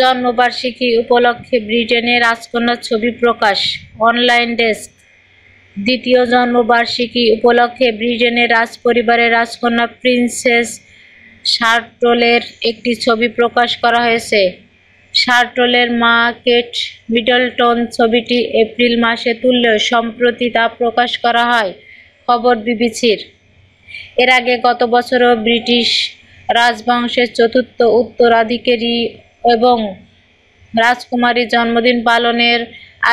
জন্মবার্ষিকী উপলক্ষে ব্রিটেনে রাজকন্যার ছবি প্রকাশ অনলাইন ডেস্ক দ্বিতীয় জন্মবার্ষিকী উপলক্ষে ব্রিটেনের রাজপরিবারের রাজকন্যা প্রিন্সেস শার্টলের একটি ছবি প্রকাশ করা হয়েছে শার্টলের মা কেট মিডলটন ছবিটি এপ্রিল মাসে তুললেও সম্প্রতি তা প্রকাশ করা হয় খবর বিবিসির এর আগে গত বছরও ব্রিটিশ রাজবংশের চতুর্থ উত্তরাধিকারী এবং রাজকুমারীর জন্মদিন পালনের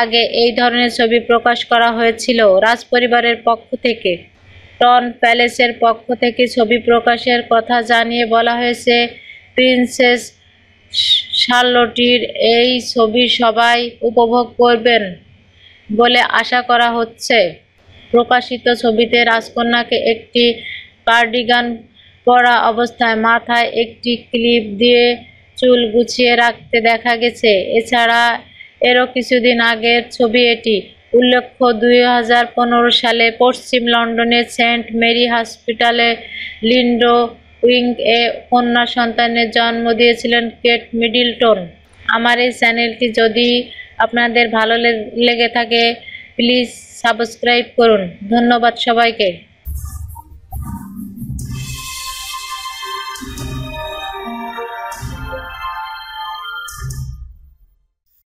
আগে এই ধরনের ছবি প্রকাশ করা হয়েছিল রাজপরিবারের পক্ষ থেকে টন প্যালেসের পক্ষ থেকে ছবি প্রকাশের কথা জানিয়ে বলা হয়েছে প্রিন্সেস শার্লটির এই ছবি সবাই উপভোগ করবেন বলে আশা করা হচ্ছে প্রকাশিত ছবিতে রাজকন্যাকে একটি কার্ডিগান পরা অবস্থায় মাথায় একটি ক্লিপ দিয়ে চুল গুছিয়ে রাখতে দেখা গেছে এছাড়া এরও কিছুদিন আগের ছবি এটি উল্লেখ্য দুই সালে পশ্চিম লন্ডনের সেন্ট মেরি হসপিটালে লিন্ডো উইং এ কন্যা সন্তানের জন্ম দিয়েছিলেন কেট মিডিলটন আমার এই চ্যানেলটি যদি আপনাদের ভালো লেগে থাকে প্লিজ সাবস্ক্রাইব করুন ধন্যবাদ সবাইকে